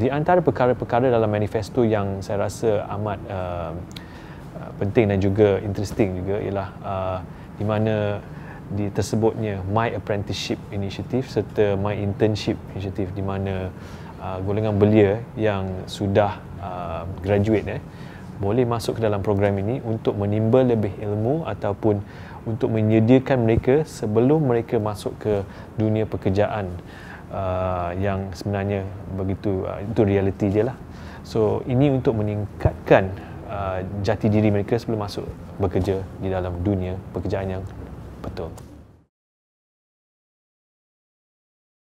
di antara perkara-perkara dalam manifesto yang saya rasa amat um, uh, penting dan juga interesting juga ialah uh, di mana di tersebutnya my apprenticeship initiative serta my internship initiative di mana uh, golongan belia yang sudah uh, graduate eh boleh masuk ke dalam program ini untuk menimba lebih ilmu ataupun untuk menyediakan mereka sebelum mereka masuk ke dunia pekerjaan Uh, yang sebenarnya begitu uh, itu realiti je lah so ini untuk meningkatkan uh, jati diri mereka sebelum masuk bekerja di dalam dunia pekerjaan yang betul